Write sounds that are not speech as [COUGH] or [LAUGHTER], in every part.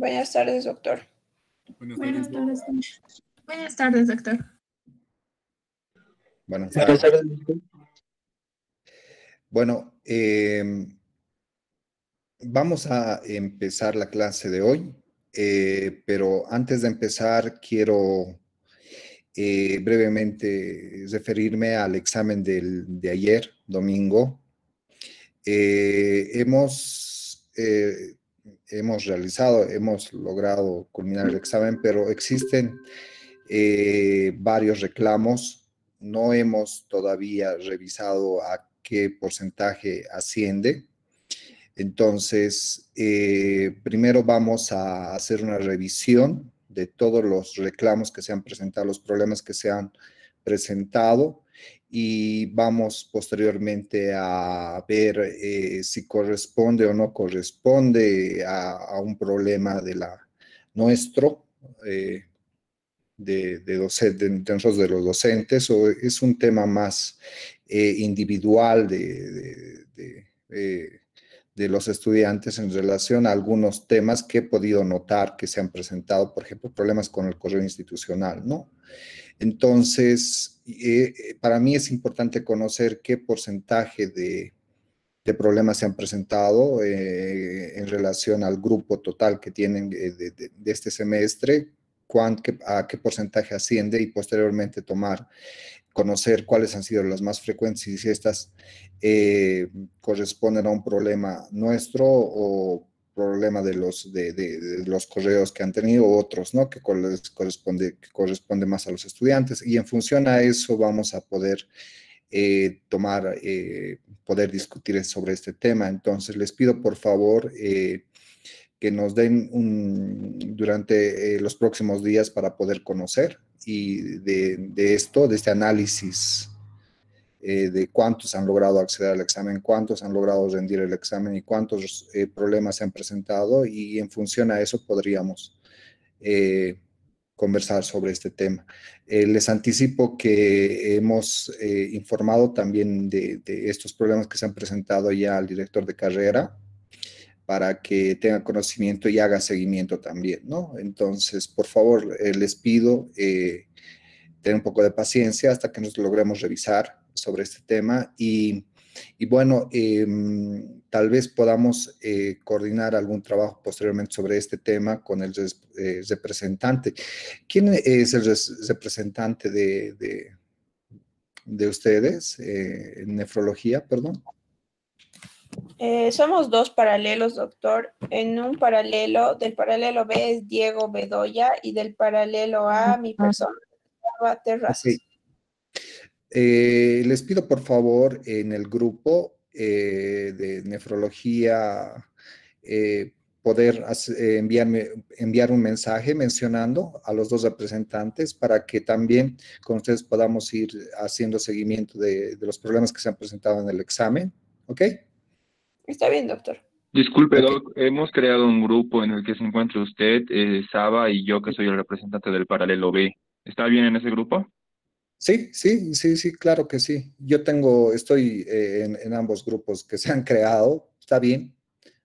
Buenas tardes, doctor. Buenas tardes. Buenas Buenas tardes doctor. Buenas tardes. Bueno, eh, vamos a empezar la clase de hoy, eh, pero antes de empezar quiero eh, brevemente referirme al examen de ayer, domingo. hemos hemos realizado, hemos logrado culminar el examen, pero existen eh, varios reclamos. No hemos todavía revisado a qué porcentaje asciende. Entonces, eh, primero vamos a hacer una revisión de todos los reclamos que se han presentado, los problemas que se han presentado y vamos posteriormente a ver eh, si corresponde o no corresponde a, un problema de la nuestro eh, de, de los docentes o es un tema más eh, individual de, de, los estudiantes en relación a algunos temas que he podido notar que se han presentado, por ejemplo, problemas con el correo institucional, ¿no? Entonces, eh, eh, para mí es importante conocer qué porcentaje de, problemas se han presentado eh, en relación al grupo total que tienen de, este semestre, a qué porcentaje asciende y posteriormente tomar, conocer cuáles han sido las más frecuentes y si estas corresponden a un problema nuestro o problema de los, de, los correos que han tenido, otros, ¿no? Que corresponde, que corresponde más a los estudiantes. Y en función a eso vamos a poder eh, tomar, eh, poder discutir sobre este tema. Entonces, les pido por favor eh, que nos den un, durante los próximos días para poder conocer y de esto, de este análisis eh, de cuántos han logrado acceder al examen, cuántos han logrado rendir el examen y cuántos eh, problemas se han presentado y en función a eso podríamos eh, conversar sobre este tema. les anticipo que hemos informado también de, estos problemas que se han presentado ya al director de carrera, para que tenga conocimiento y haga seguimiento también, ¿no? Entonces, por favor, les pido tener un poco de paciencia hasta que nos logremos revisar sobre este tema y, bueno, em, tal vez podamos eh, coordinar algún trabajo posteriormente sobre este tema con el eh, representante. ¿Quién es el representante de, de, ustedes eh, en nefrología, perdón? somos dos paralelos, doctor. En un paralelo, del paralelo B es Diego Bedoya y del paralelo A mi ah, persona, eh, les pido por favor en el grupo eh, de nefrología eh, poder enviarme, enviar un mensaje mencionando a los dos representantes para que también con ustedes podamos ir haciendo seguimiento de, los problemas que se han presentado en el examen. ¿Ok? Está bien, doctor. Disculpe, hemos creado un grupo en el que se encuentra usted, Saba y yo, que soy el representante del paralelo B. ¿Está bien en ese grupo? Sí, sí, sí, sí, claro que sí. Yo tengo, estoy eh, en, ambos grupos que se han creado, está bien,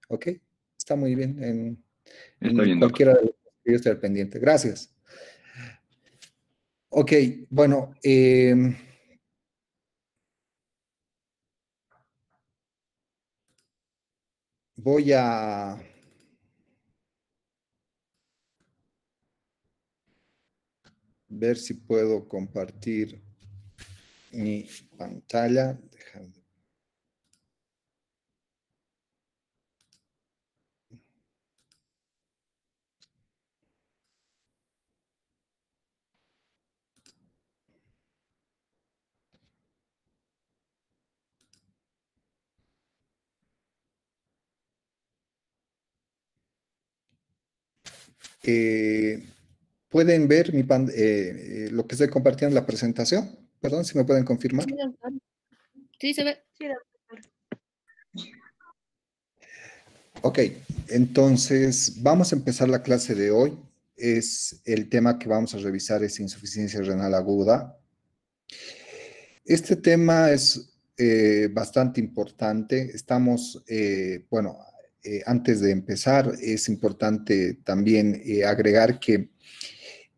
ok, está muy bien. En, en cualquiera de los que yo estoy pendiente. Gracias. Ok, bueno. Em, voy a ver si puedo compartir mi pantalla. Eh, pueden ver mi eh, eh, lo que estoy compartiendo en la presentación. Perdón, si me pueden confirmar. Sí, se ve. Sí, ok, entonces vamos a empezar la clase de hoy. Es el tema que vamos a revisar es insuficiencia renal aguda. Este tema es eh, bastante importante. Estamos, bueno, antes de empezar, es importante también agregar que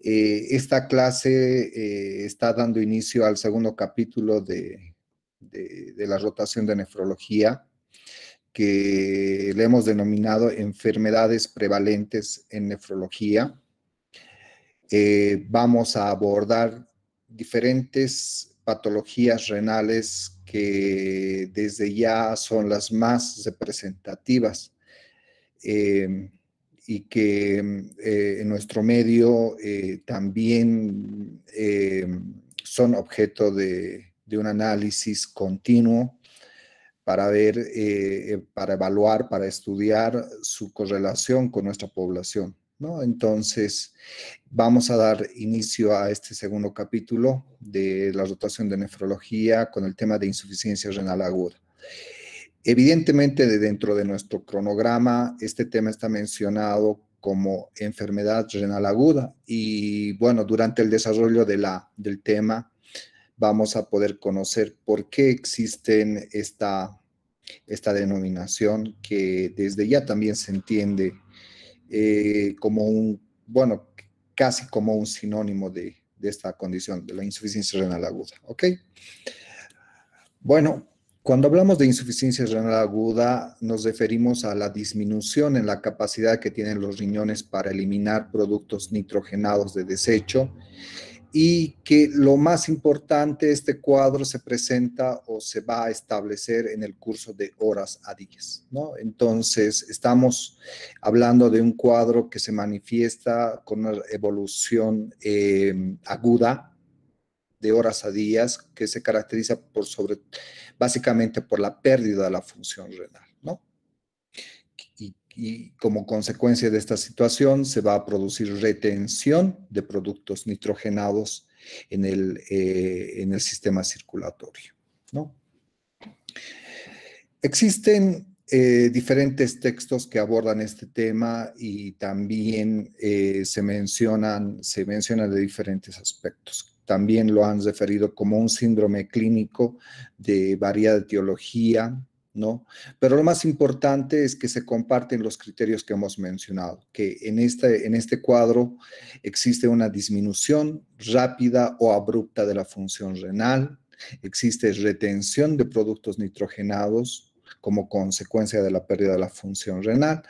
eh, esta clase eh, está dando inicio al segundo capítulo de, la rotación de nefrología que le hemos denominado enfermedades prevalentes en nefrología. Eh, vamos a abordar diferentes patologías renales que desde ya son las más representativas y que mm, eh, en nuestro medio eh, también eh, son objeto de, un análisis continuo para ver, para evaluar, para estudiar su correlación con nuestra población. Entonces, vamos a dar inicio a este segundo capítulo de la rotación de nefrología con el tema de insuficiencia renal aguda. Evidentemente, de dentro de nuestro cronograma, este tema está mencionado como enfermedad renal aguda y bueno, durante el desarrollo de la, del tema vamos a poder conocer por qué existe esta, esta denominación que desde ya también se entiende eh, como un, bueno, casi como un sinónimo de, de esta condición, de la insuficiencia renal aguda, ¿ok? Bueno, cuando hablamos de insuficiencia renal aguda, nos referimos a la disminución en la capacidad que tienen los riñones para eliminar productos nitrogenados de desecho y que lo más importante, este cuadro se presenta o se va a establecer en el curso de horas a días. ¿no? Entonces, estamos hablando de un cuadro que se manifiesta con una evolución eh, aguda, de horas a días que se caracteriza por básicamente por la pérdida de la función renal, ¿no? Y, como consecuencia de esta situación se va a producir retención de productos nitrogenados en el, eh, sistema circulatorio, ¿no? Existen eh, diferentes textos que abordan este tema y también eh, se, mencionan, se mencionan de diferentes aspectos también lo han referido como un síndrome clínico de variada etiología, ¿no? Pero lo más importante es que se comparten los criterios que hemos mencionado, que en este, en este cuadro existe una disminución rápida o abrupta de la función renal, existe retención de productos nitrogenados, como consecuencia de la pérdida de la función renal.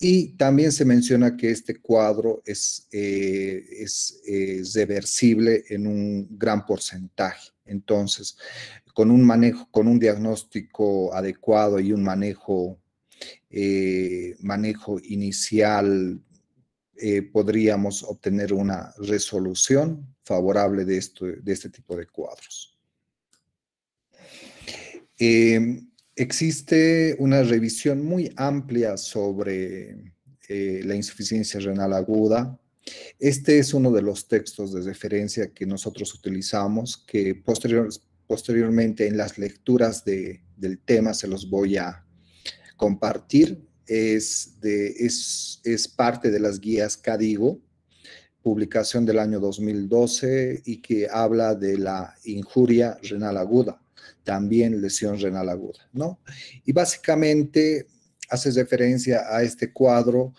Y también se menciona que este cuadro eh, es, es, reversible en un gran porcentaje. Entonces, con un manejo, con un diagnóstico adecuado y un manejo, eh, manejo inicial, eh, podríamos obtener una resolución favorable de, esto, de este tipo de cuadros. Em, existe una revisión muy amplia sobre eh, la insuficiencia renal aguda. Este es uno de los textos de referencia que nosotros utilizamos, que posteriormente en las lecturas del tema se los voy a compartir. Es, es parte de las guías Cadigo, publicación del año 2012 y que habla de la injuria renal aguda también lesión renal aguda, ¿no? Y básicamente hace referencia a este cuadro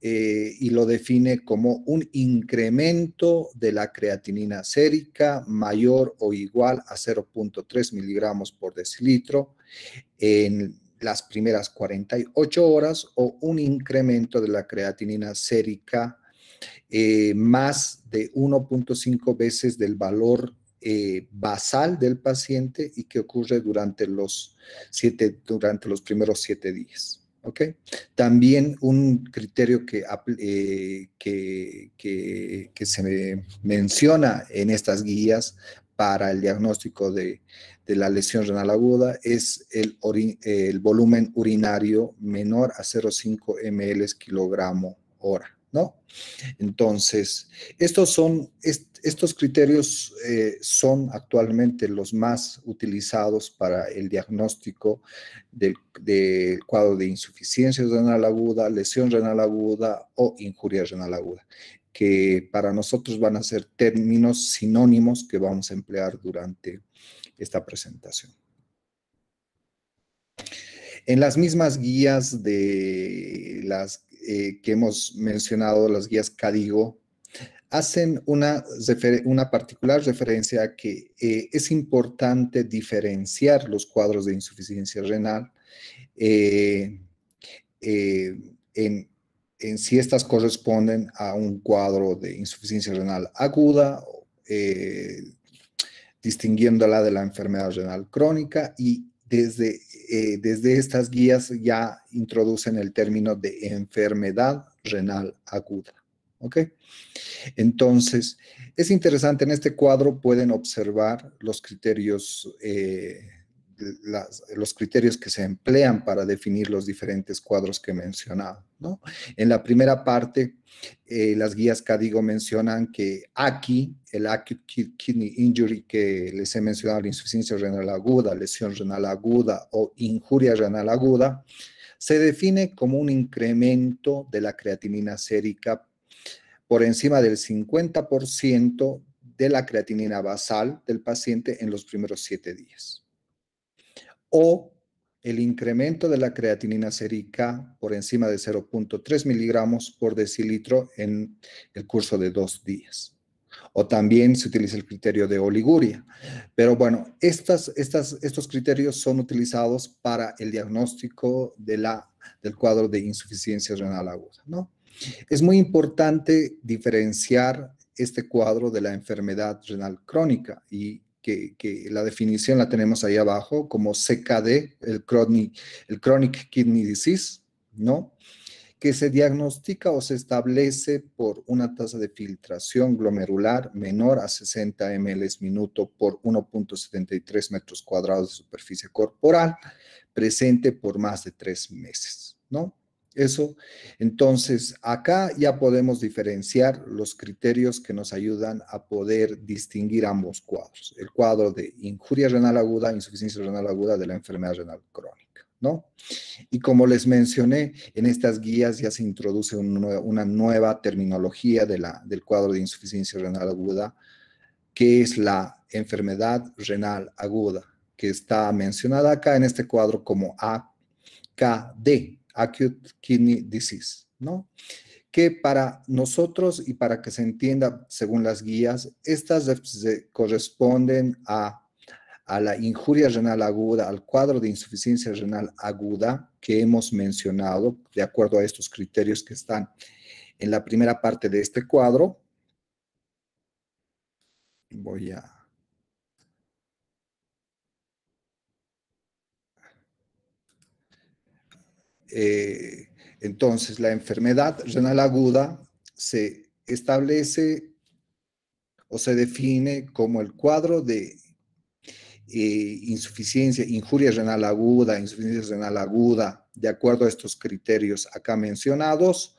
eh, y lo define como un incremento de la creatinina sérica mayor o igual a 0.3 miligramos por decilitro en las primeras 48 horas o un incremento de la creatinina sérica eh, más de 1.5 veces del valor eh, basal del paciente y que ocurre durante los, siete, durante los primeros siete días. También un criterio que, eh, que, se menciona en estas guías para el diagnóstico de, de la lesión renal aguda es el, el volumen urinario menor a 0,5 ml kilogramo hora. ¿no? Entonces, estos, son, estos criterios eh, son actualmente los más utilizados para el diagnóstico del, del, cuadro de insuficiencia renal aguda, lesión renal aguda o injuria renal aguda, que para nosotros van a ser términos sinónimos que vamos a emplear durante esta presentación. En las mismas guías de las eh, que hemos mencionado, las guías Cadigo, hacen una, una particular referencia a que eh, es importante diferenciar los cuadros de insuficiencia renal eh, en, en, si estas corresponden a un cuadro de insuficiencia renal aguda distinguiéndola de la enfermedad renal crónica y eh, desde, estas guías ya introducen el término de enfermedad renal aguda. ¿Ok? Entonces, es interesante, en este cuadro pueden observar los criterios, eh, los criterios que se emplean para definir los diferentes cuadros que he mencionado. En la primera parte, eh, las guías digo mencionan que aquí el Acute Kidney Injury que les he mencionado, la insuficiencia renal aguda, lesión renal aguda o injuria renal aguda, se define como un incremento de la creatinina sérica por encima del 50% de la creatinina basal del paciente en los primeros siete días. O el incremento de la creatinina serica por encima de 0.3 miligramos por decilitro en el curso de dos días. O también se utiliza el criterio de oliguria. Pero bueno, estas, estos criterios son utilizados para el diagnóstico de del cuadro de insuficiencia renal aguda. ¿no? Es muy importante diferenciar este cuadro de la enfermedad renal crónica y que, la definición la tenemos ahí abajo, como CKD, el chronic, el chronic Kidney Disease, ¿no? Que se diagnostica o se establece por una tasa de filtración glomerular menor a 60 ml minuto por 1.73 metros cuadrados de superficie corporal, presente por más de tres meses, ¿no? Eso, entonces, acá ya podemos diferenciar los criterios que nos ayudan a poder distinguir ambos cuadros, el cuadro de injuria renal aguda, insuficiencia renal aguda de la enfermedad renal crónica, ¿no? Y como les mencioné, en estas guías ya se introduce una nueva terminología de la, del cuadro de insuficiencia renal aguda, que es la enfermedad renal aguda, que está mencionada acá en este cuadro como AKD, Acute Kidney Disease, ¿no? Que para nosotros y para que se entienda según las guías, estas corresponden a, a la injuria renal aguda, al cuadro de insuficiencia renal aguda que hemos mencionado, de acuerdo a estos criterios que están en la primera parte de este cuadro. Voy a Eh, entonces, la enfermedad renal aguda se establece o se define como el cuadro de eh, insuficiencia, injuria renal aguda, insuficiencia renal aguda, de acuerdo a estos criterios acá mencionados,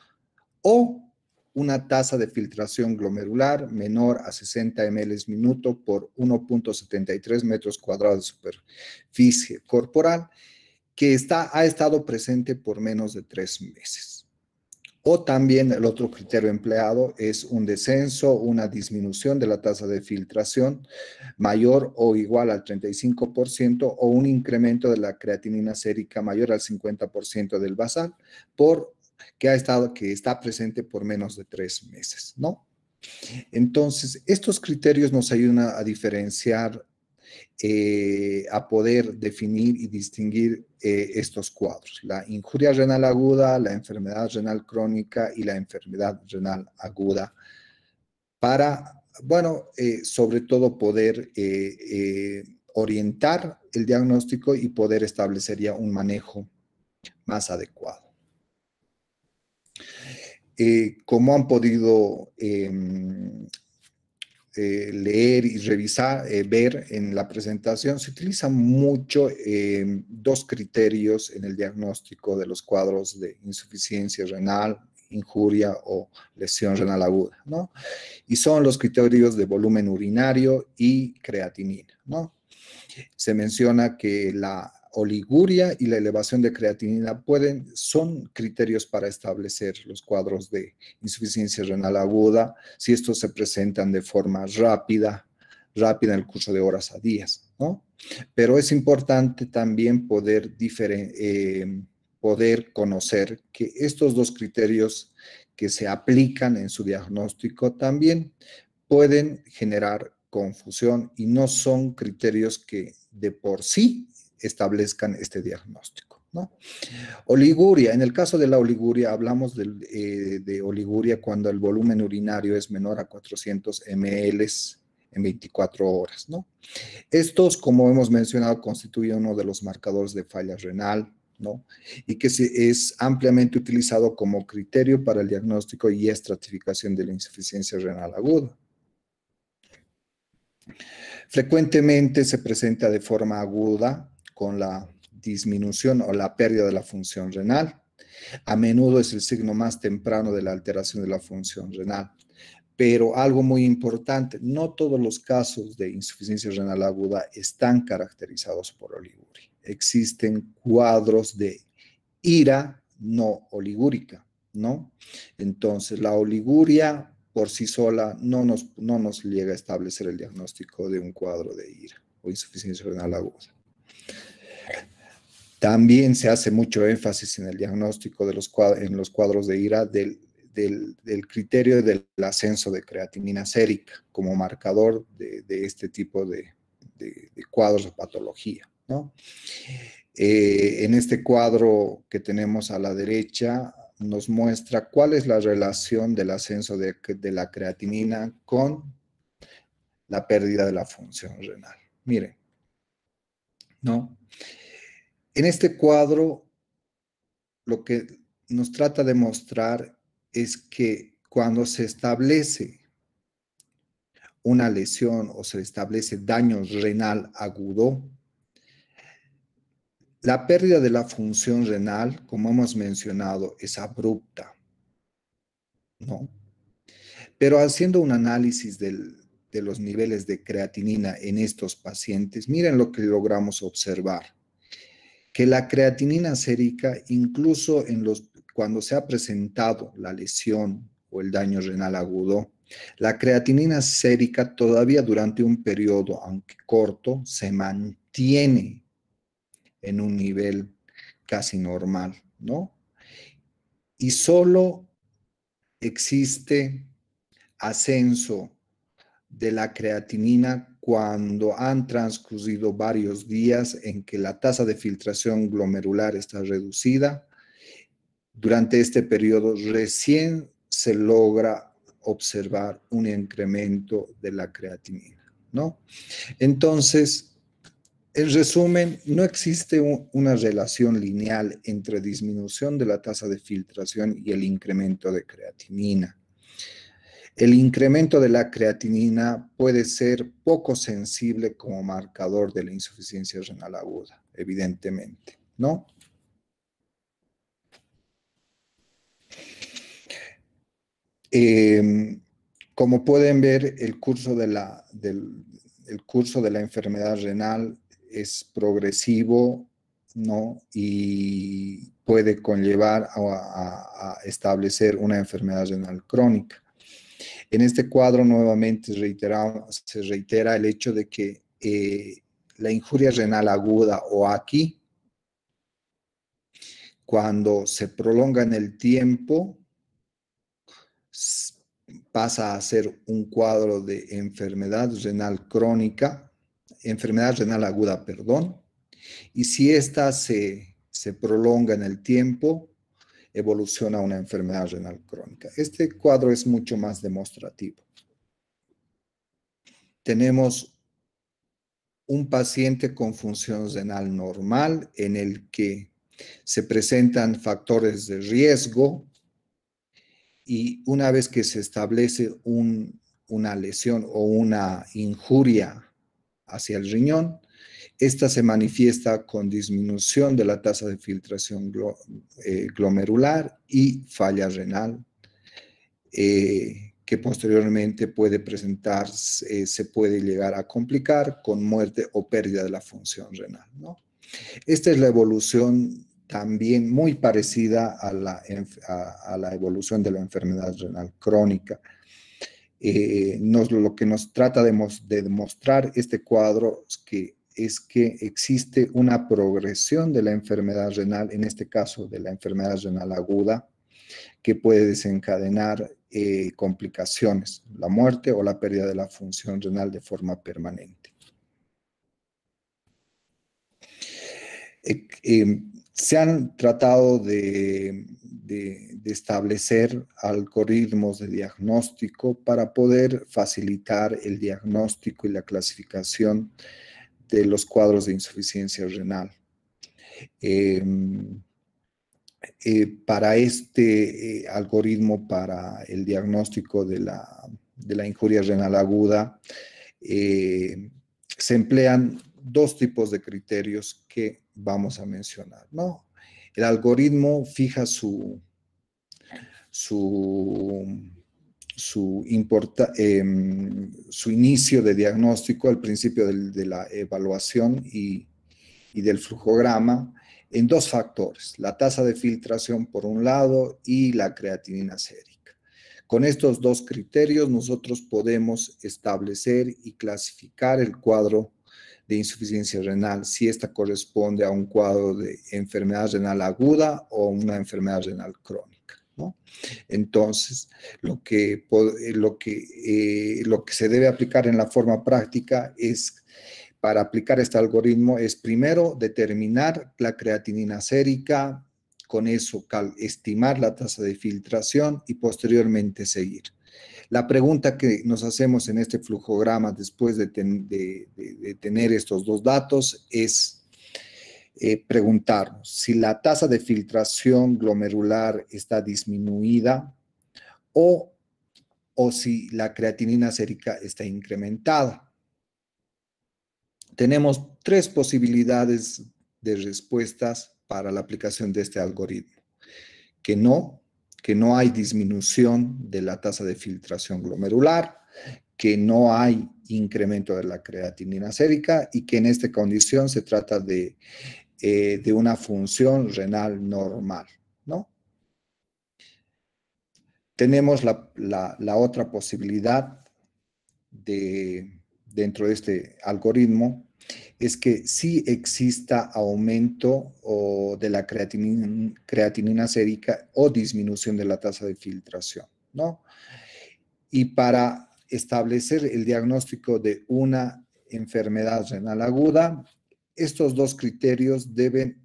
o una tasa de filtración glomerular menor a 60 ml minuto por 1.73 metros cuadrados de superficie corporal que está, ha estado presente por menos de tres meses. O también el otro criterio empleado es un descenso, una disminución de la tasa de filtración mayor o igual al 35% o un incremento de la creatinina sérica mayor al 50% del basal por que ha estado, que está presente por menos de tres meses, ¿no? Entonces, estos criterios nos ayudan a diferenciar eh, a poder definir y distinguir eh, estos cuadros, la injuria renal aguda, la enfermedad renal crónica y la enfermedad renal aguda, para, bueno, eh, sobre todo poder orientar el diagnóstico y poder establecer ya un manejo más adecuado. como han podido em, este, leer y revisar, eh, ver en la presentación, se utilizan mucho em, dos criterios en el diagnóstico de los cuadros de insuficiencia renal, injuria o lesión renal aguda, ¿no? Y son los criterios de volumen urinario y creatinina, ¿no? Se menciona que la oliguria y la elevación de creatinina pueden, son criterios para establecer los cuadros de insuficiencia renal aguda si estos se presentan de forma rápida, rápida en el curso de horas a días, ¿no? Pero es importante también poder, eh, poder conocer que estos dos criterios que se aplican en su diagnóstico también pueden generar confusión y no son criterios que de por sí establezcan este diagnóstico. ¿no? Oliguria, en el caso de la oliguria, hablamos eh, de, oliguria cuando el volumen urinario es menor a 400 ml en 24 horas. ¿no? Estos, como hemos mencionado, constituyen uno de los marcadores de falla renal, ¿no? Y que se, es ampliamente utilizado como criterio para el diagnóstico y estratificación de la insuficiencia renal aguda. Frecuentemente se presenta de forma aguda, con la disminución o la pérdida de la función renal. A menudo es el signo más temprano de la alteración de la función renal. Pero algo muy importante, no todos los casos de insuficiencia renal aguda están caracterizados por oliguria. Existen cuadros de ira no oligúrica, ¿no? Entonces, la oliguria por sí sola no nos, no nos llega a establecer el diagnóstico de un cuadro de ira o insuficiencia renal aguda. También se hace mucho énfasis en el diagnóstico de los en los cuadros de ira del, criterio del ascenso de creatinina sérica como marcador de, este tipo de, de, de cuadros patología. ¿no? Eh, en este cuadro que tenemos a la derecha nos muestra cuál es la relación del ascenso de, de la creatinina con la pérdida de la función renal. Miren, ¿no? En este cuadro, lo que nos trata de mostrar es que cuando se establece una lesión o se establece daño renal agudo, la pérdida de la función renal, como hemos mencionado, es abrupta. ¿no? Pero haciendo un análisis de los niveles de creatinina en estos pacientes, miren lo que logramos observar que la creatinina sérica, incluso cuando se ha presentado la lesión o el daño renal agudo, la creatinina sérica todavía durante un periodo, aunque corto, se mantiene en un nivel casi normal, ¿no? Y solo existe ascenso de la creatinina cuando han transcurrido varios días en que la tasa de filtración glomerular está reducida. Durante este periodo recién se logra observar un incremento de la creatinina, ¿no? Entonces, en resumen, no existe una relación lineal entre disminución de la tasa de filtración y el incremento de creatinina. El incremento de la creatinina puede ser poco sensible como marcador de la insuficiencia renal aguda, evidentemente, ¿no? Em, como pueden ver, el curso de la, del, curso de la enfermedad renal es progresivo ¿no? y puede conllevar a establecer una enfermedad renal crónica. En este cuadro nuevamente se reitera el hecho de que eh, la injuria renal aguda o aquí, cuando se prolonga en el tiempo, pasa a ser un cuadro de enfermedad renal crónica, enfermedad renal aguda, perdón, y si esta se prolonga en el tiempo, evoluciona una enfermedad renal crónica. Este cuadro es mucho más demostrativo. Tenemos un paciente con función renal normal en el que se presentan factores de riesgo y una vez que se establece una lesión o una injuria hacia el riñón, esta se manifiesta con disminución de la tasa de filtración eh, glomerular y falla renal, eh, que posteriormente puede presentarse, eh, se puede llegar a complicar con muerte o pérdida de la función renal. Esta es la evolución también muy parecida a la, a, la evolución de la enfermedad renal crónica. lo que nos trata de, de demostrar este cuadro es que es que existe una progresión de la enfermedad renal, en este caso de la enfermedad renal aguda, que puede desencadenar eh, complicaciones, la muerte o la pérdida de la función renal de forma permanente. Eh, eh, se han tratado de, establecer algoritmos de diagnóstico para poder facilitar el diagnóstico y la clasificación de los cuadros de insuficiencia renal. Em, eh, para este eh, algoritmo, para el diagnóstico de la, injuria renal aguda, eh, se emplean dos tipos de criterios que vamos a mencionar. ¿no? El algoritmo fija su, su su, importa, em, su inicio de diagnóstico al principio de la evaluación y, y, del flujograma en dos factores, la tasa de filtración por un lado y la creatinina sérica. Con estos dos criterios nosotros podemos establecer y clasificar el cuadro de insuficiencia renal, si esta corresponde a un cuadro de enfermedad renal aguda o una enfermedad renal crónica. Entonces, lo que, eh, lo, que, eh, lo que se debe aplicar en la forma práctica es, para aplicar este algoritmo, es primero determinar la creatinina sérica, con eso estimar la tasa de filtración y posteriormente seguir. La pregunta que nos hacemos en este flujograma después de tener estos dos datos es eh, preguntarnos si la tasa de filtración glomerular está disminuida o, o si la creatinina sérica está incrementada. Tenemos tres posibilidades de respuestas para la aplicación de este algoritmo. Que no, que no hay disminución de la tasa de filtración glomerular, que no hay incremento de la creatinina sérica y que en esta condición se trata de eh, de una función renal normal, ¿no? Tenemos la, otra posibilidad de, dentro de este algoritmo, es que sí exista aumento de la creatinina, creatinina sérica o disminución de la tasa de filtración, ¿no? Y para establecer el diagnóstico de una enfermedad renal aguda, estos dos criterios deben,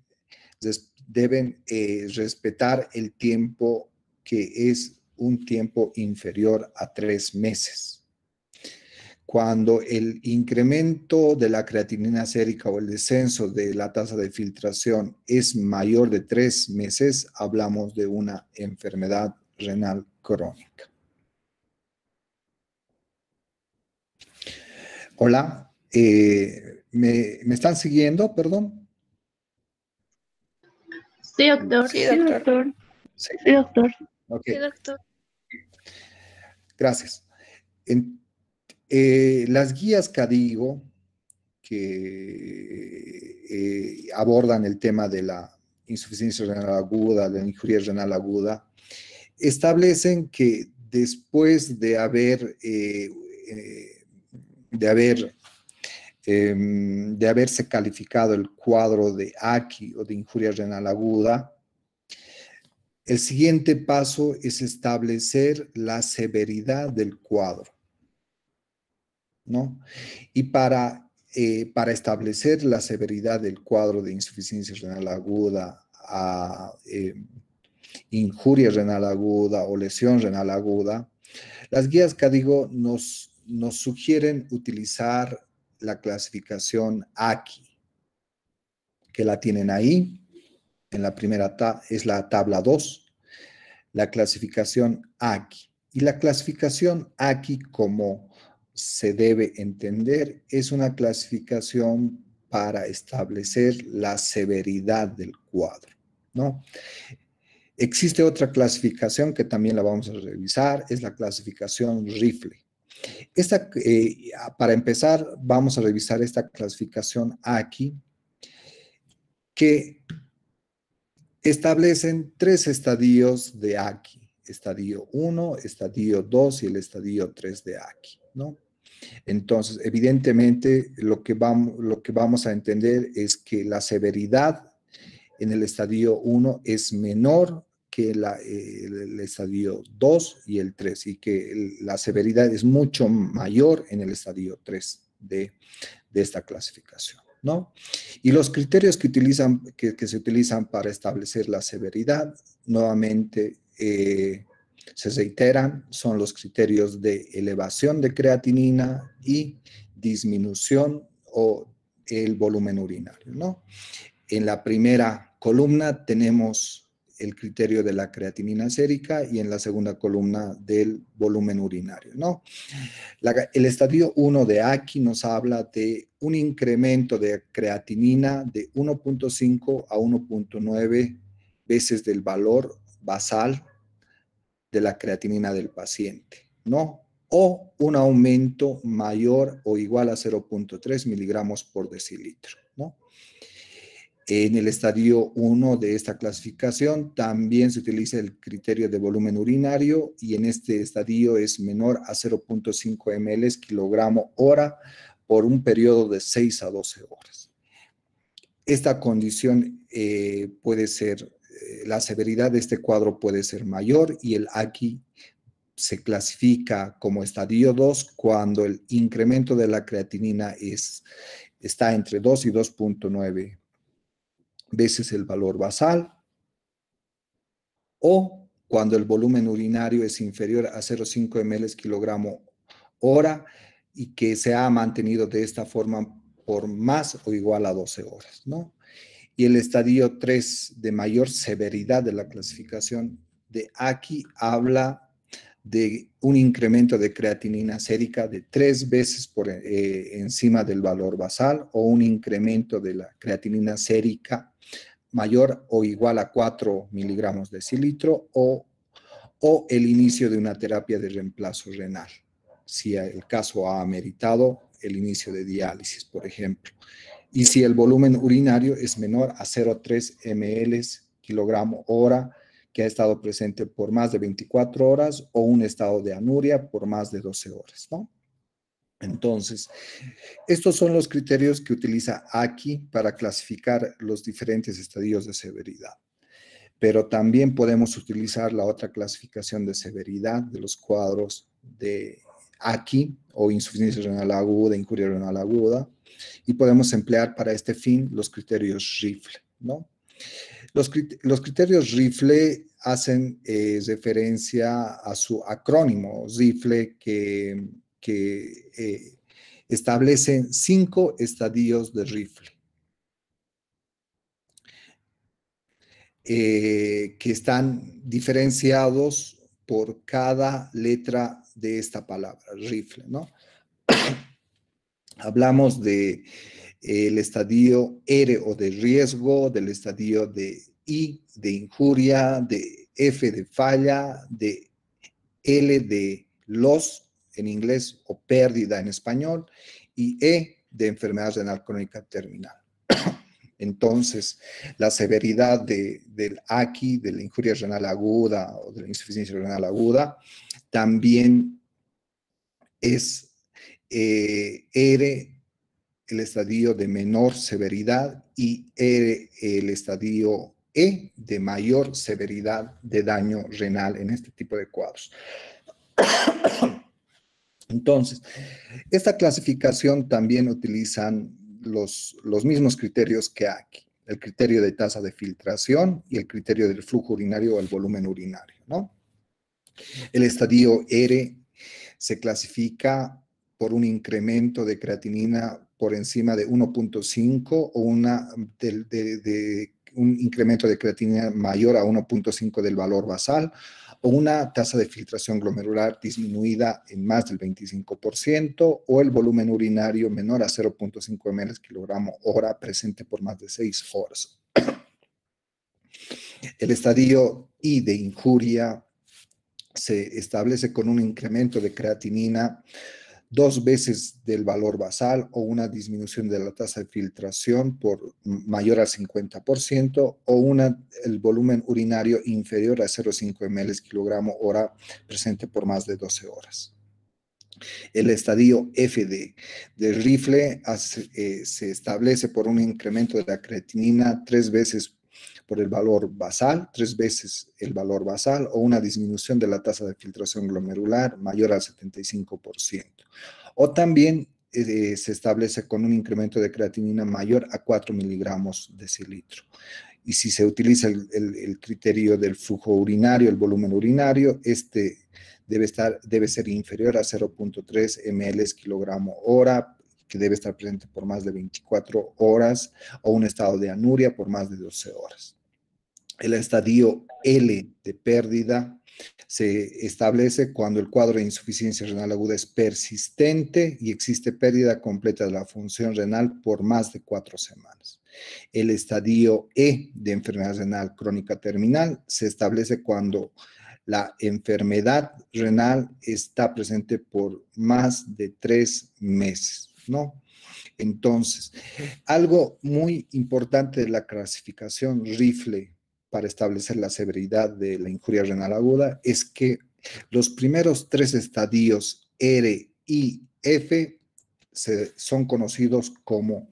deben eh, respetar el tiempo que es un tiempo inferior a tres meses. Cuando el incremento de la creatinina sérica o el descenso de la tasa de filtración es mayor de tres meses, hablamos de una enfermedad renal crónica. Hola. Eh, ¿me, están siguiendo, perdón? Sí, doctor. Sí, doctor. Sí, doctor. Gracias. Eh, las guías Cadigo que eh, abordan el tema de la insuficiencia renal aguda, de la injuria renal aguda, establecen que después de haber, de haber Em, de haberse calificado el cuadro de aquí o de injuria renal aguda. El siguiente paso es establecer la severidad del cuadro. Y para, eh, para establecer la severidad del cuadro de insuficiencia renal aguda a em, injuria renal aguda o lesión renal aguda, las guías digo nos, nos sugieren utilizar la clasificación aquí, que la tienen ahí, en la primera es la tabla 2, la clasificación aquí. Y la clasificación aquí, como se debe entender, es una clasificación para establecer la severidad del cuadro, ¿no? Existe otra clasificación que también la vamos a revisar, es la clasificación rifle. Esta, eh, para empezar, vamos a revisar esta clasificación aquí, que establecen tres estadios de aquí. Estadio 1, estadio 2 y el estadio 3 de aquí, ¿no? Entonces, evidentemente, lo que, vamos, lo que vamos a entender es que la severidad en el estadio 1 es menor eh, que el, estadio 2 y el 3 y que la severidad es mucho mayor en el estadio 3 de, esta clasificación. ¿no? Y los criterios que, utilizan, que, se utilizan para establecer la severidad, nuevamente eh, se reiteran, son los criterios de elevación de creatinina y disminución o el volumen urinario. ¿no? En la primera columna tenemos el criterio de la creatinina sérica y en la segunda columna del volumen urinario. ¿no? el estadio 1 de aquí nos habla de un incremento de creatinina de 1.5 a 1.9 veces del valor basal de la creatinina del paciente, ¿no? O un aumento mayor o igual a 0.3 miligramos por decilitro. En el estadio 1 de esta clasificación también se utiliza el criterio de volumen urinario y en este estadio es menor a 0.5 ml kilogramo hora por un periodo de 6 a 12 horas. Esta condición eh, puede ser, eh, la severidad de este cuadro puede ser mayor y el aquí se clasifica como estadio 2 cuando el incremento de la creatinina es, está entre 2 y 2.9 veces el valor basal, o cuando el volumen urinario es inferior a 0,5 ml kilogramo hora y que se ha mantenido de esta forma por más o igual a 12 horas, ¿no? Y el estadio 3 de mayor severidad de la clasificación de aquí habla de un incremento de creatinina sérica de tres veces por eh, encima del valor basal o un incremento de la creatinina sérica mayor o igual a 4 miligramos de cilitro o, o el inicio de una terapia de reemplazo renal, si el caso ha ameritado el inicio de diálisis, por ejemplo. Y si el volumen urinario es menor a 0,3 ml kilogramo hora, que ha estado presente por más de 24 horas o un estado de anuria por más de 12 horas, ¿no? Entonces, estos son los criterios que utiliza aquí para clasificar los diferentes estadios de severidad. Pero también podemos utilizar la otra clasificación de severidad de los cuadros de aquí o insuficiencia renal aguda, incuria renal aguda, y podemos emplear para este fin los criterios rifle, ¿no? Los, criterios rifle hacen eh, referencia a su acrónimo, rifle, que que eh, establecen cinco estadios de rifle. Eh, que están diferenciados por cada letra de esta palabra, rifle, ¿no? [COUGHS] Hablamos de eh, estadio R o de riesgo, del estadio de I de injuria, de F de falla, de L de los en inglés o pérdida en español, y E de enfermedad renal crónica terminal. [COUGHS] Entonces, la severidad del aquí de la injuria renal aguda o de la insuficiencia renal aguda, también es eh, R, el estadio de menor severidad, y R, el estadio E, de mayor severidad de daño renal en este tipo de cuadros. [COUGHS] Entonces, esta clasificación también utilizan los, los mismos criterios que aquí, el criterio de tasa de filtración y el criterio del flujo urinario o el volumen urinario, ¿no? El estadio R se clasifica por un incremento de creatinina por encima de 1.5 o una de un incremento de creatinina mayor a 1.5 del valor basal o una tasa de filtración glomerular disminuida en más del 25% o el volumen urinario menor a 0.5 ml kg hora presente por más de 6 horas. El estadio I de injuria se establece con un incremento de creatinina dos veces del valor basal o una disminución de la tasa de filtración por mayor al 50% o una, el volumen urinario inferior a 0,5 ml kilogramo hora presente por más de 12 horas. El estadio FD de rifle eh, se establece por un incremento de la creatinina tres veces por el valor basal, tres veces el valor basal, o una disminución de la tasa de filtración glomerular mayor al 75%. O también eh, se establece con un incremento de creatinina mayor a 4 miligramos de cilitro. Y si se utiliza el, criterio del flujo urinario, el volumen urinario, este debe, estar, debe ser inferior a 0.3 ml kilogramo hora que debe estar presente por más de 24 horas o un estado de anuria por más de 12 horas. El estadio L de pérdida se establece cuando el cuadro de insuficiencia renal aguda es persistente y existe pérdida completa de la función renal por más de cuatro semanas. El estadio E de enfermedad renal crónica terminal se establece cuando la enfermedad renal está presente por más de tres meses. ¿no? Entonces, algo muy importante de la clasificación rifle para establecer la severidad de la injuria renal aguda es que los primeros tres estadios R, y F son conocidos como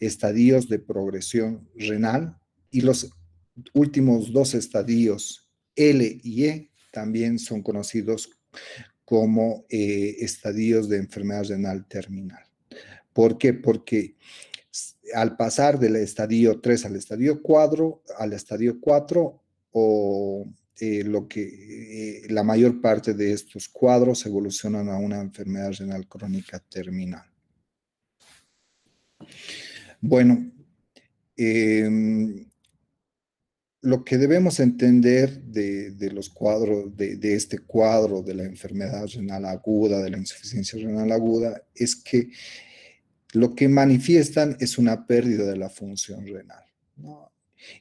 estadios de progresión renal y los últimos dos estadios L y E también son conocidos como eh, estadios de enfermedad renal terminal. ¿Por qué? Porque al pasar del estadio 3 al estadio 4, al estadio 4 o eh, lo que eh, la mayor parte de estos cuadros evolucionan a una enfermedad renal crónica terminal. Bueno, em, lo que debemos entender de, los cuadros, de, este cuadro de la enfermedad renal aguda, de la insuficiencia renal aguda, es que lo que manifiestan es una pérdida de la función renal.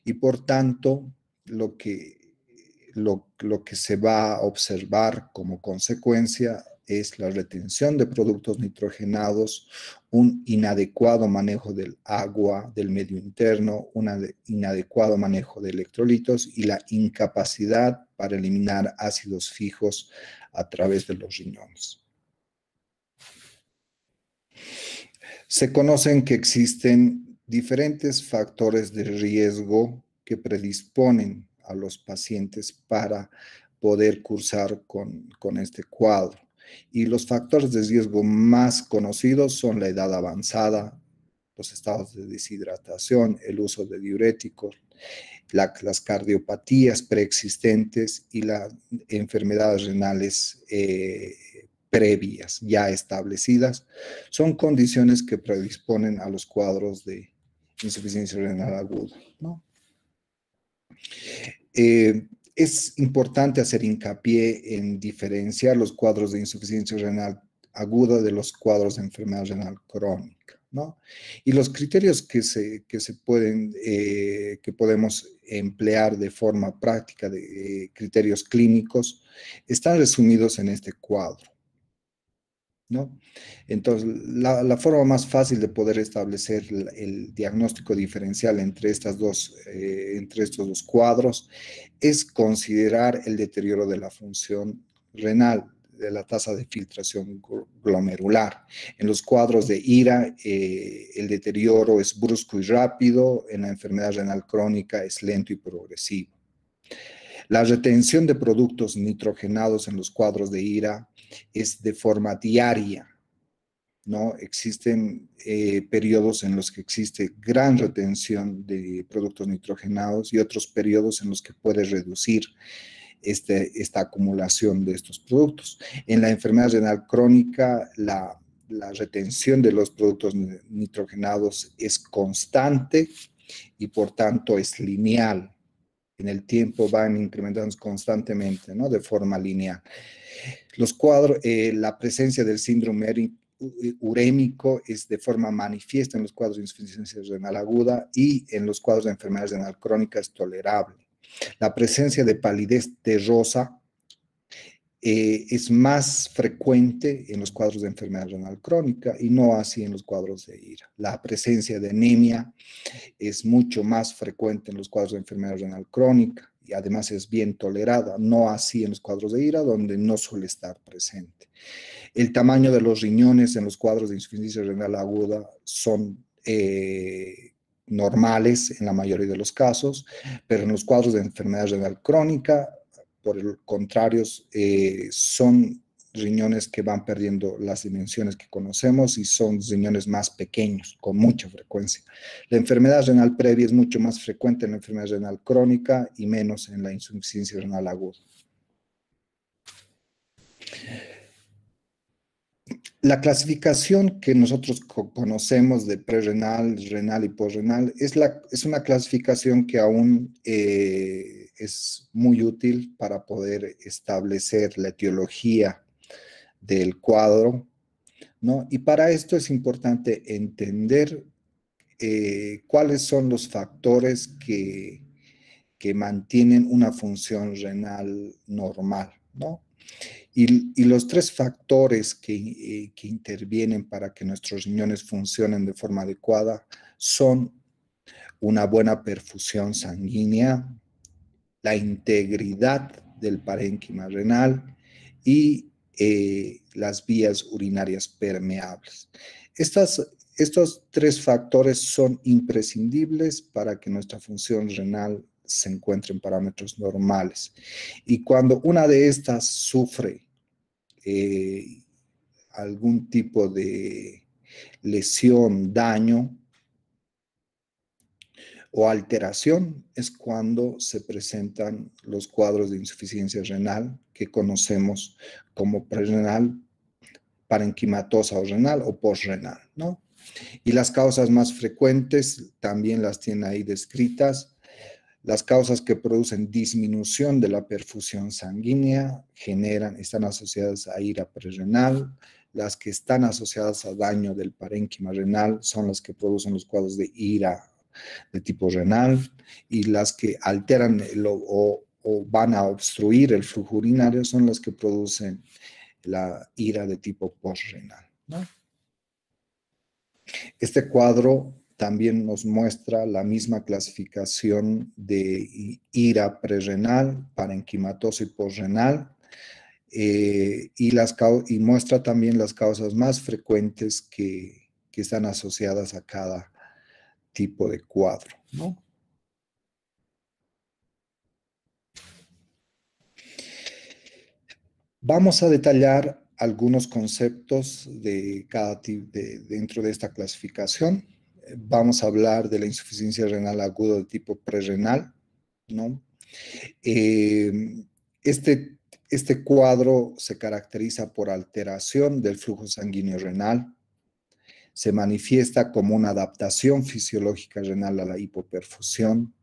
Y por tanto, lo que, lo, lo que se va a observar como consecuencia es la retención de productos nitrogenados, un inadecuado manejo del agua, del medio interno, un inadecuado manejo de electrolitos y la incapacidad para eliminar ácidos fijos a través de los riñones. Se conocen que existen diferentes factores de riesgo que predisponen a los pacientes para poder cursar con, este cuadro. Y los factores de riesgo más conocidos son la edad avanzada, los estados de deshidratación, el uso de diuréticos, las cardiopatías preexistentes y las enfermedades renales eh, previas ya establecidas son condiciones que predisponen a los cuadros de insuficiencia renal aguda. Eh, es importante hacer hincapié en diferenciar los cuadros de insuficiencia renal aguda de los cuadros de enfermedad renal crónica. ¿no? Y los criterios que se, se pueden, eh, que podemos emplear de forma práctica, de eh, criterios clínicos, están resumidos en este cuadro. Entonces, la, forma más fácil de poder establecer el, diagnóstico diferencial entre, estas dos, eh, entre estos dos cuadros es considerar el deterioro de la función renal, de la tasa de filtración glomerular. En los cuadros de IRA, eh, el deterioro es brusco y rápido, en la enfermedad renal crónica es lento y progresivo. La retención de productos nitrogenados en los cuadros de IRA es de forma diaria. ¿no? Existen eh, periodos en los que existe gran retención de productos nitrogenados y otros periodos en los que puede reducir este, esta acumulación de estos productos. En la enfermedad renal crónica, la retención de los productos nitrogenados es constante y por tanto es lineal en el tiempo van incrementándose constantemente, ¿no? De forma lineal. Los cuadros, eh, la presencia del síndrome urémico es de forma manifiesta en los cuadros de insuficiencia renal aguda y en los cuadros de enfermedades renal es tolerable. La presencia de palidez de rosa eh, es más frecuente en los cuadros de enfermedad renal crónica y no así en los cuadros de ira. La presencia de anemia es mucho más frecuente en los cuadros de enfermedad renal crónica y además es bien tolerada, no así en los cuadros de ira donde no suele estar presente. El tamaño de los riñones en los cuadros de insuficiencia renal aguda son... Eh, normales en la mayoría de los casos, pero en los cuadros de enfermedad renal crónica por el contrario, eh, son riñones que van perdiendo las dimensiones que conocemos y son riñones más pequeños, con mucha frecuencia. La enfermedad renal previa es mucho más frecuente en la enfermedad renal crónica y menos en la insuficiencia renal aguda. La clasificación que nosotros conocemos de prerenal, renal y posrenal es, una clasificación que aún eh, es muy útil para poder establecer la etiología del cuadro, ¿no? Y para esto es importante entender eh, cuáles son los factores que, que, mantienen una función renal normal, ¿no? Y, los tres factores que, eh, que intervienen para que nuestros riñones funcionen de forma adecuada son una buena perfusión sanguínea, la integridad del parénquima renal y eh, las vías urinarias permeables. estos tres factores son imprescindibles para que nuestra función renal se encuentre en parámetros normales. Y cuando una de estas sufre eh, algún tipo de lesión, daño, o alteración es cuando se presentan los cuadros de insuficiencia renal que conocemos como prerenal, parenquimatosa o renal o postrenal, ¿no? Y las causas más frecuentes también las tiene ahí descritas. Las causas que producen disminución de la perfusión sanguínea generan, están asociadas a ira prerenal, las que están asociadas a daño del parénquima renal son las que producen los cuadros de ira de tipo renal y las que alteran o, van a obstruir el flujo urinario son las que producen la ira de tipo postrenal. Este cuadro también nos muestra la misma clasificación de ira prerenal, parenquimatosa y postrenal, eh, y, y muestra también las causas más frecuentes que, que están asociadas a cada tipo de cuadro, ¿no? Vamos a detallar algunos conceptos de cada tipo de, dentro de esta clasificación. Vamos a hablar de la insuficiencia renal aguda de tipo prerrenal, ¿no? Eh, este, este cuadro se caracteriza por alteración del flujo sanguíneo renal, se manifiesta como una adaptación fisiológica renal a la hipoperfusión.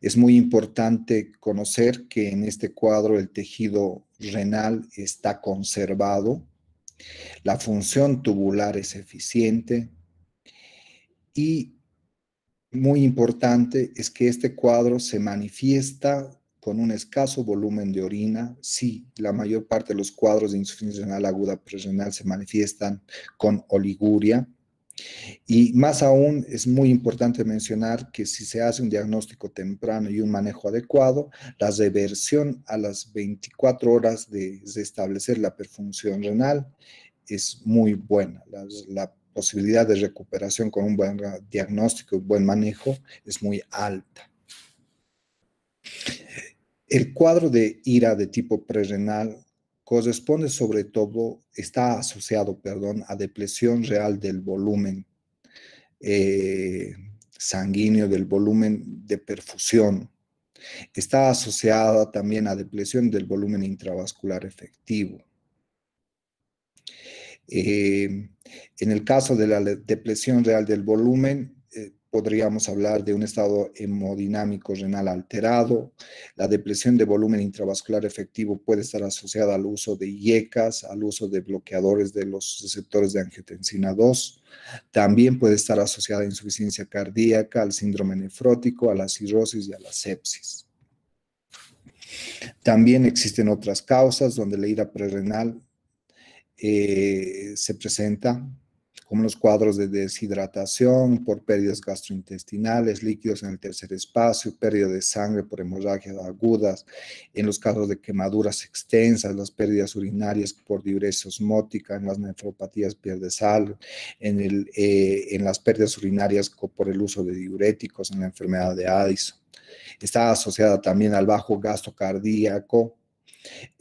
Es muy importante conocer que en este cuadro el tejido renal está conservado, la función tubular es eficiente y muy importante es que este cuadro se manifiesta con un escaso volumen de orina, sí, la mayor parte de los cuadros de insuficiencia renal aguda prerenal se manifiestan con oliguria. Y más aún, es muy importante mencionar que si se hace un diagnóstico temprano y un manejo adecuado, la reversión a las 24 horas de, establecer la perfunción renal es muy buena. la posibilidad de recuperación con un buen diagnóstico y buen manejo es muy alta. El cuadro de ira de tipo prerenal corresponde sobre todo, está asociado, perdón, a depresión real del volumen eh, sanguíneo, del volumen de perfusión. Está asociada también a depresión del volumen intravascular efectivo. Eh, en el caso de la depresión real del volumen, podríamos hablar de un estado hemodinámico renal alterado. La depresión de volumen intravascular efectivo puede estar asociada al uso de IECAS, al uso de bloqueadores de los receptores de angiotensina 2. También puede estar asociada a insuficiencia cardíaca, al síndrome nefrótico, a la cirrosis y a la sepsis. También existen otras causas donde la ira prerrenal eh, se presenta como los cuadros de deshidratación por pérdidas gastrointestinales, líquidos en el tercer espacio, pérdida de sangre por hemorragias agudas, en los casos de quemaduras extensas, las pérdidas urinarias por diuresis osmótica, en las nefropatías pierde sal, en, el, eh, en las pérdidas urinarias por el uso de diuréticos, en la enfermedad de Addison. Está asociada también al bajo gasto cardíaco,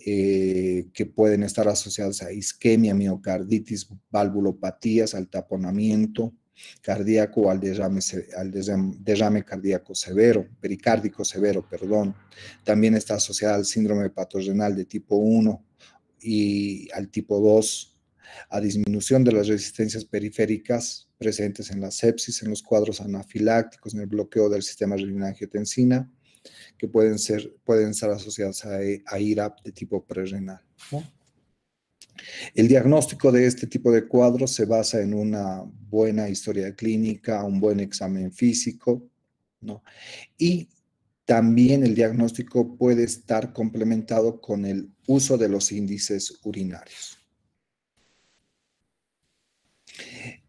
eh, que pueden estar asociadas a isquemia, miocarditis, valvulopatías, al taponamiento cardíaco o al derrame, cardíaco severo, pericárdico severo, perdón. También está asociada al síndrome patogenal de tipo 1 y al tipo 2, a disminución de las resistencias periféricas presentes en la sepsis, en los cuadros anafilácticos, en el bloqueo del sistema renina-angiotensina, que pueden ser, pueden estar asociadas a, IRAP de tipo prerrenal. El diagnóstico de este tipo de cuadros se basa en una buena historia clínica, un buen examen físico, Y también el diagnóstico puede estar complementado con el uso de los índices urinarios.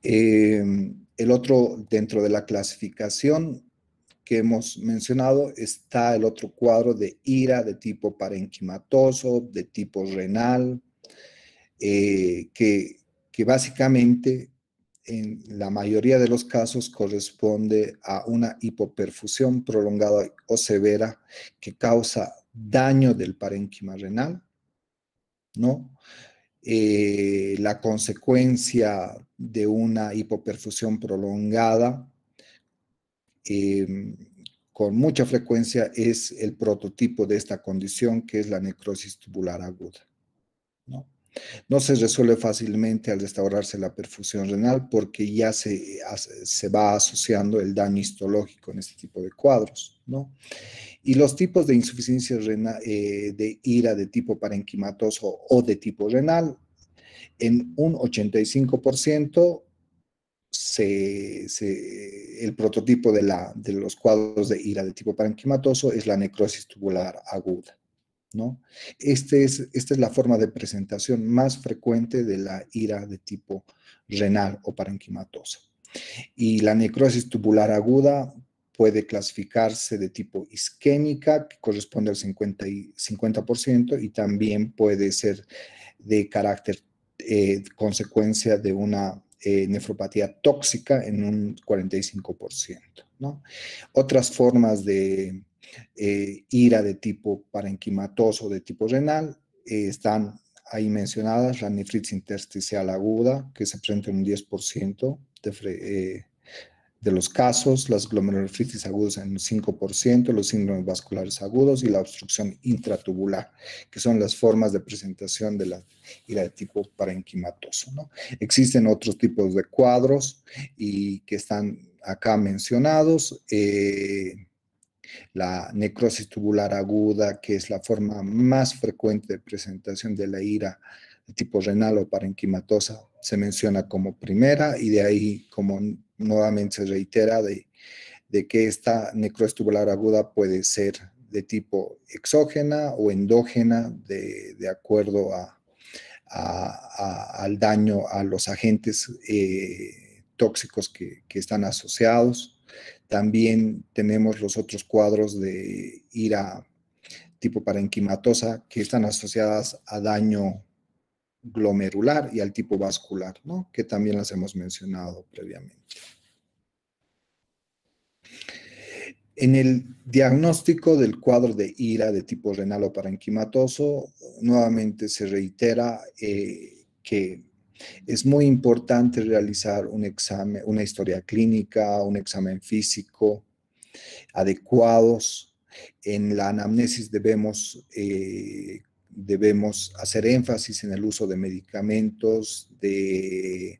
Em, el otro, dentro de la clasificación, que hemos mencionado, está el otro cuadro de ira de tipo parenquimatoso, de tipo renal, eh, que, que básicamente en la mayoría de los casos corresponde a una hipoperfusión prolongada o severa que causa daño del parenquima renal, ¿no? Eh, la consecuencia de una hipoperfusión prolongada Em, con mucha frecuencia es el prototipo de esta condición que es la necrosis tubular aguda. ¿no? se resuelve fácilmente al restaurarse la perfusión renal porque ya se, se, va asociando el daño histológico en este tipo de cuadros, ¿no? Y los tipos de insuficiencia renal, eh, de ira de tipo parenquimatoso o de tipo renal, en un 85% el prototipo de, la, de los cuadros de ira de tipo parenquimatoso es la necrosis tubular aguda. ¿no? Este es, esta es la forma de presentación más frecuente de la ira de tipo renal o parenquimatosa. Y la necrosis tubular aguda puede clasificarse de tipo isquémica, que corresponde al 50%, y, 50 y también puede ser de carácter eh, consecuencia de una eh, nefropatía tóxica en un 45%. Otras formas de eh, ira de tipo parenquimatoso, de tipo renal, eh, están ahí mencionadas, la nefritis intersticial aguda, que se presenta en un 10% de de los casos, las glomerulofitis agudas en un 5%, los síndromes vasculares agudos y la obstrucción intratubular, que son las formas de presentación de la ira de tipo parenquimatoso. ¿no? Existen otros tipos de cuadros y que están acá mencionados. Eh, la necrosis tubular aguda, que es la forma más frecuente de presentación de la ira de tipo renal o parenquimatosa se menciona como primera y de ahí, como nuevamente se reitera, de, de que esta necroestubular aguda puede ser de tipo exógena o endógena de, acuerdo a, al daño a los agentes eh, tóxicos que, que, están asociados. También tenemos los otros cuadros de ira tipo parenquimatosa que están asociadas a daño glomerular y al tipo vascular, ¿no? que también las hemos mencionado previamente. En el diagnóstico del cuadro de ira de tipo renal o parenquimatoso, nuevamente se reitera eh, que es muy importante realizar un examen, una historia clínica, un examen físico adecuados. En la anamnesis debemos eh, debemos hacer énfasis en el uso de medicamentos, de,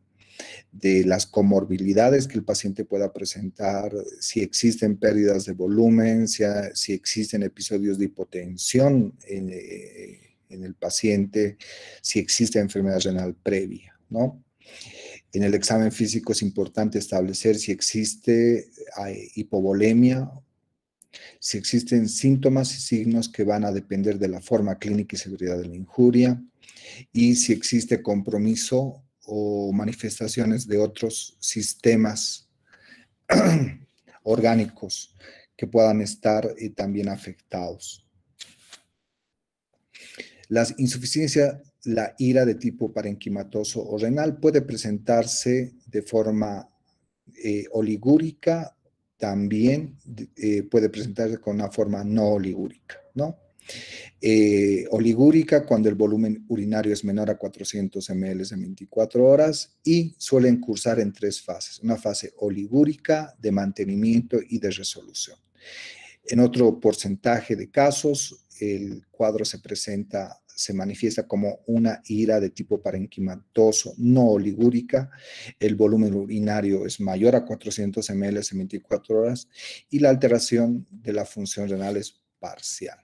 las comorbilidades que el paciente pueda presentar, si existen pérdidas de volumen, si, existen episodios de hipotensión eh, en, el paciente, si existe enfermedad renal previa, ¿no? En el examen físico es importante establecer si existe eh, hipovolemia si existen síntomas y signos que van a depender de la forma clínica y seguridad de la injuria, y si existe compromiso o manifestaciones de otros sistemas [CLEARS THROAT] orgánicos que puedan estar eh, también afectados. La insuficiencia, la ira de tipo parenquimatoso o renal puede presentarse de forma eh, oligúrica también eh, puede presentarse con una forma no oligúrica, ¿no? Eh, oligúrica cuando el volumen urinario es menor a 400 ml en 24 horas y suelen cursar en tres fases, una fase oligúrica de mantenimiento y de resolución. En otro porcentaje de casos, el cuadro se presenta se manifiesta como una ira de tipo parenquimatoso, no oligúrica. El volumen urinario es mayor a 400 ml en 24 horas y la alteración de la función renal es parcial.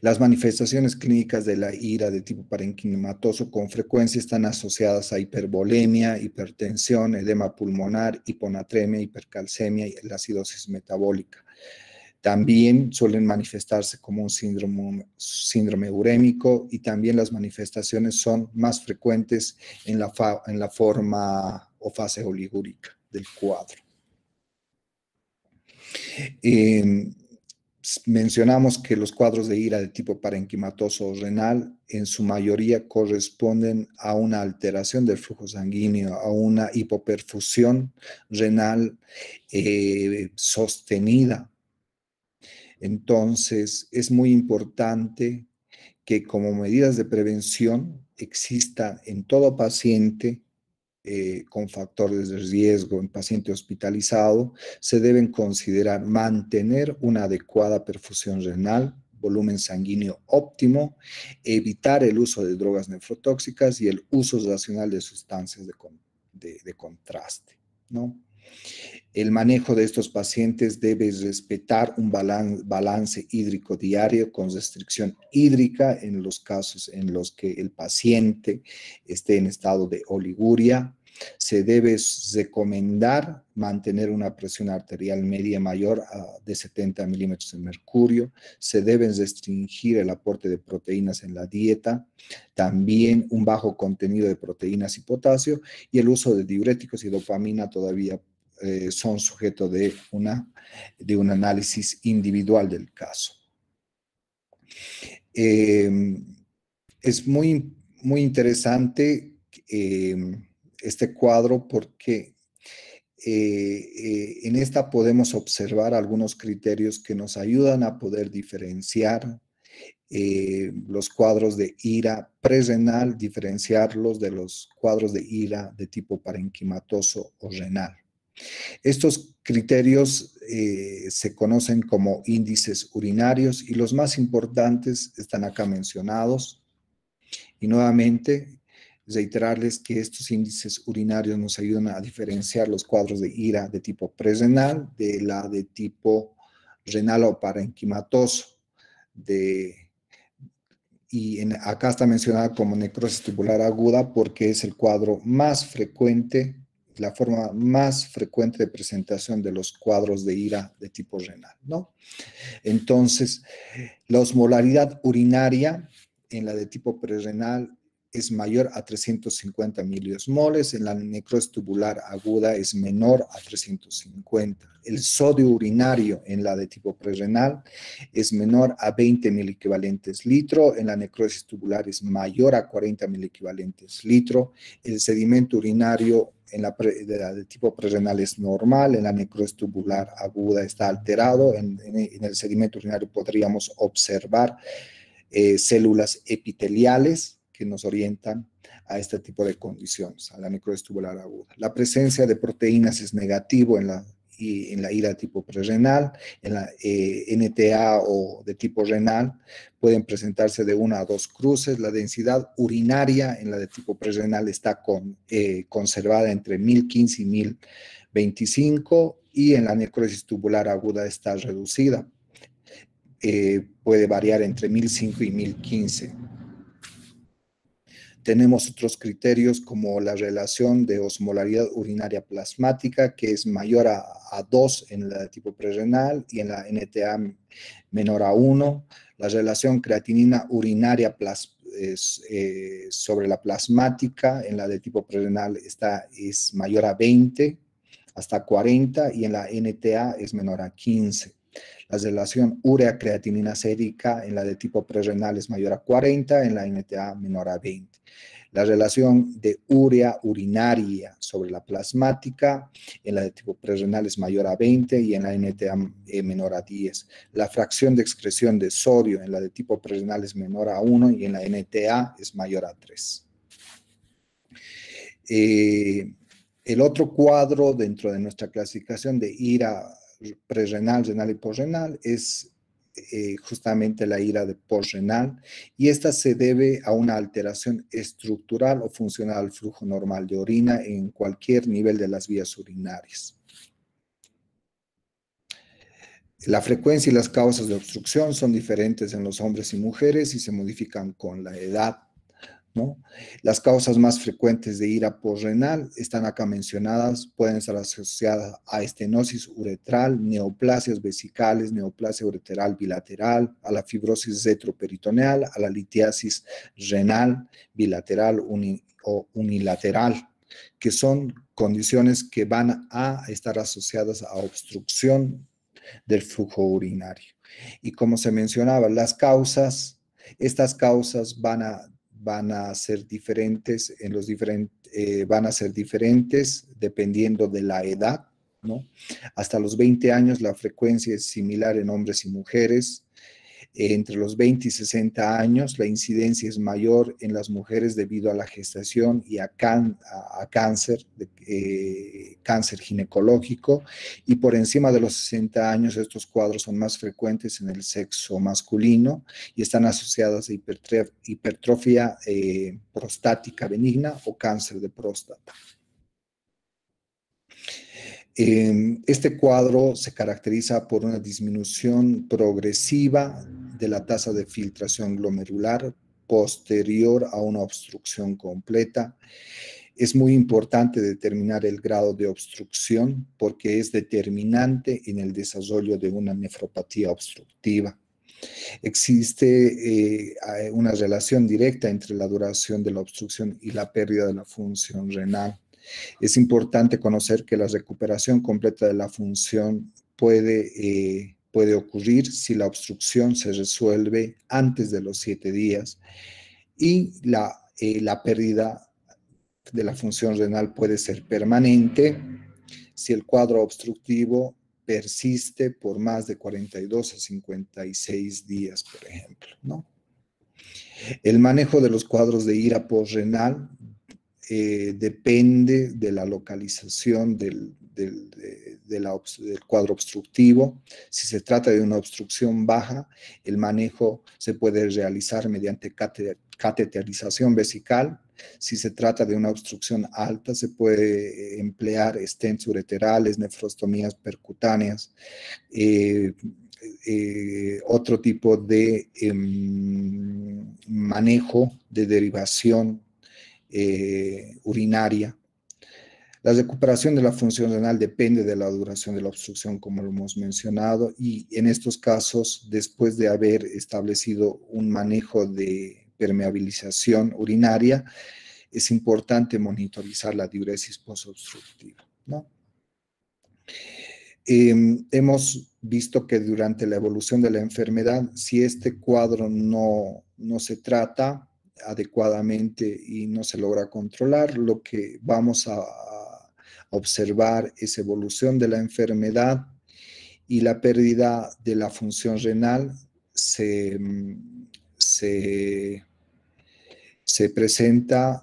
Las manifestaciones clínicas de la ira de tipo parenquimatoso con frecuencia están asociadas a hiperbolemia, hipertensión, edema pulmonar, hiponatremia, hipercalcemia y la acidosis metabólica. También suelen manifestarse como un síndrome, síndrome urémico y también las manifestaciones son más frecuentes en la, en la forma o fase oligúrica del cuadro. Em, mencionamos que los cuadros de ira de tipo parenquimatoso o renal en su mayoría corresponden a una alteración del flujo sanguíneo, a una hipoperfusión renal eh, sostenida entonces, es muy importante que como medidas de prevención exista en todo paciente eh, con factores de riesgo en paciente hospitalizado, se deben considerar mantener una adecuada perfusión renal, volumen sanguíneo óptimo, evitar el uso de drogas nefrotóxicas y el uso racional de sustancias de, de contraste. ¿no? El manejo de estos pacientes debe respetar un balance hídrico diario con restricción hídrica en los casos en los que el paciente esté en estado de oliguria. Se debe recomendar mantener una presión arterial media mayor de 70 milímetros de mercurio. Se deben restringir el aporte de proteínas en la dieta. También un bajo contenido de proteínas y potasio y el uso de diuréticos y dopamina todavía eh, son sujeto de, una, de un análisis individual del caso. Em, es muy, muy interesante em, este cuadro porque eh, eh, en esta podemos observar algunos criterios que nos ayudan a poder diferenciar los cuadros de ira presenal, diferenciarlos de los cuadros de ira de tipo parenquimatoso o renal. Estos criterios eh, se conocen como índices urinarios y los más importantes están acá mencionados. Y nuevamente, reiterarles que estos índices urinarios nos ayudan a diferenciar los cuadros de ira de tipo prerenal de la de tipo renal o parenquimatoso. De, y acá está mencionada como necrosis tubular aguda porque es el cuadro más frecuente la forma más frecuente de presentación de los cuadros de ira de tipo renal, ¿no? Entonces, la osmolaridad urinaria en la de tipo prerenal es mayor a 350 miliosmoles, en la necrosis tubular aguda es menor a 350. El sodio urinario en la de tipo prerrenal es menor a 20 mil equivalentes litro, en la necrosis tubular es mayor a 40 mil equivalentes litro. El sedimento urinario en la de, tipo prerrenal es normal, en la necrosis aguda está alterado, en, el sedimento urinario podríamos observar eh, células epiteliales que nos orientan a este tipo de condiciones, a la tubular aguda. La presencia de proteínas es negativo en la, en la ira tipo prerrenal, en la eh, NTA o de tipo renal, pueden presentarse de una a dos cruces. La densidad urinaria en la de tipo prerrenal está con, eh, conservada entre 1015 y 1025 y en la necrosis tubular aguda está reducida. Eh, puede variar entre 1005 y 1015. Tenemos otros criterios como la relación de osmolaridad urinaria plasmática, que es mayor a, 2 en la de tipo prerenal y en la NTA menor a 1. La relación creatinina urinaria eh, sobre la plasmática en la de tipo prerenal está, es mayor a 20 hasta 40 y en la NTA es menor a 15. La relación urea-creatinina sérica en la de tipo prerenal es mayor a 40, en la NTA menor a 20 la relación de urea urinaria sobre la plasmática en la de tipo prerrenal es mayor a 20 y en la NTA eh, menor a 10. La fracción de excreción de sodio en la de tipo prerrenal es menor a 1 y en la NTA es mayor a 3. Eh, el otro cuadro dentro de nuestra clasificación de ira prerrenal, renal y postrenal es eh, justamente la ira de postrenal, y esta se debe a una alteración estructural o funcional al flujo normal de orina en cualquier nivel de las vías urinarias. La frecuencia y las causas de obstrucción son diferentes en los hombres y mujeres y se modifican con la edad. Las causas más frecuentes de ira postrenal están acá mencionadas, pueden estar asociadas a estenosis uretral, neoplasias vesicales, neoplasia ureteral bilateral, a la fibrosis retroperitoneal, a la litiasis renal bilateral o unilateral, que son condiciones que van a estar asociadas a obstrucción del flujo urinario. Y como se mencionaba, las causas, estas causas van a van a ser diferentes en los eh, van a ser diferentes dependiendo de la edad, Hasta los 20 años la frecuencia es similar en hombres y mujeres entre los 20 y 60 años, la incidencia es mayor en las mujeres debido a la gestación y a, cáncer, eh, cáncer ginecológico, y por encima de los 60 años estos cuadros son más frecuentes en el sexo masculino y están asociadas a hipertrofia eh, prostática benigna o cáncer de próstata. Em, este cuadro se caracteriza por una disminución progresiva de la tasa de filtración glomerular posterior a una obstrucción completa. Es muy importante determinar el grado de obstrucción porque es determinante en el desarrollo de una nefropatía obstructiva. Existe eh, una relación directa entre la duración de la obstrucción y la pérdida de la función renal. Es importante conocer que la recuperación completa de la función eh, puede, ocurrir si la obstrucción se resuelve antes de los siete días y la, eh, la pérdida de la función renal puede ser permanente si el cuadro obstructivo persiste por más de 42 a 56 días, por ejemplo, ¿no? El manejo de los cuadros de ira postrenal eh, depende de la localización del, del, cuadro obstructivo. Si se trata de una obstrucción baja, el manejo se puede realizar mediante cateterización vesical. Si se trata de una obstrucción alta, se puede eh, emplear stents ureterales, nefrostomías percutáneas, eh, otro tipo de em, manejo de derivación eh, urinaria. La recuperación de la función renal depende de la duración de la obstrucción, como lo hemos mencionado, y en estos casos, después de haber establecido un manejo de permeabilización urinaria, es importante monitorizar la diuresis postobstructiva. ¿no? Em, hemos visto que durante la evolución de la enfermedad, si este cuadro no se trata, adecuadamente y no se logra controlar, lo que vamos a, observar es evolución de la enfermedad y la pérdida de la función renal se, mm, presenta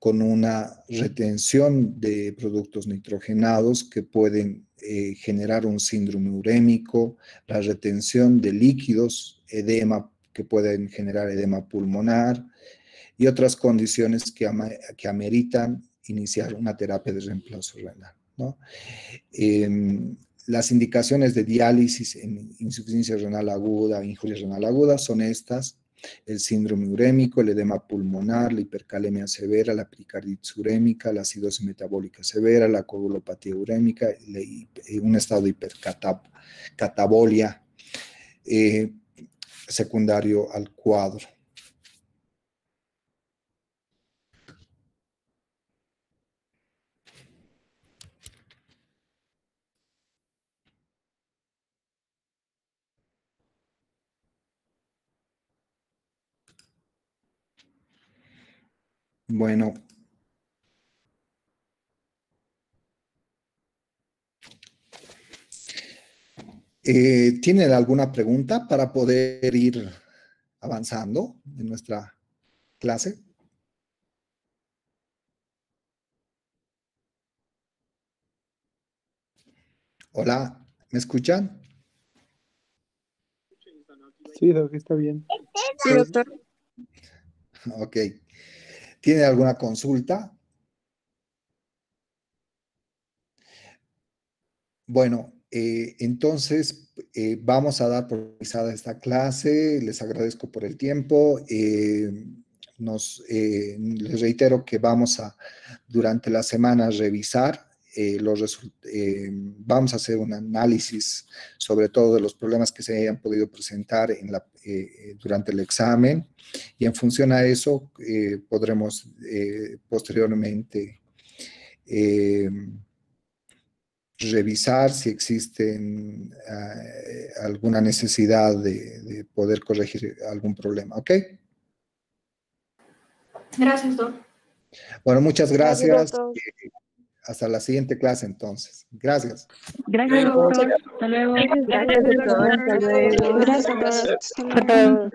con una retención de productos nitrogenados que pueden eh, generar un síndrome urémico, la retención de líquidos, edema que pueden generar edema pulmonar y otras condiciones que, que ameritan iniciar una terapia de reemplazo renal. Em, las indicaciones de diálisis en insuficiencia renal aguda, injuria renal aguda, son estas, el síndrome urémico, el edema pulmonar, la hipercalemia severa, la pericarditis urémica, la acidosis metabólica severa, la coagulopatía urémica, y un estado de hipercatabolia. Eh, secundario al cuadro. Bueno, Eh, ¿Tienen alguna pregunta para poder ir avanzando en nuestra clase? Hola, ¿me escuchan? Sí, doctor, está bien. Ok. ¿Tiene alguna consulta? Bueno, eh, entonces, eh, vamos a dar por realizada esta clase. Les agradezco por el tiempo. Eh, nos, les reitero que vamos a, durante la semana, revisar los eh, vamos a hacer un análisis sobre todo de los problemas que se hayan podido presentar en la, durante el examen y en función a eso podremos posteriormente revisar si existe eh, alguna necesidad de, poder corregir algún problema, ¿ok? Gracias, doctor. Bueno, muchas gracias. Eh, hasta la siguiente clase, entonces. Gracias. Gracias, Hasta luego. Gracias, doctor. Hasta luego. Gracias,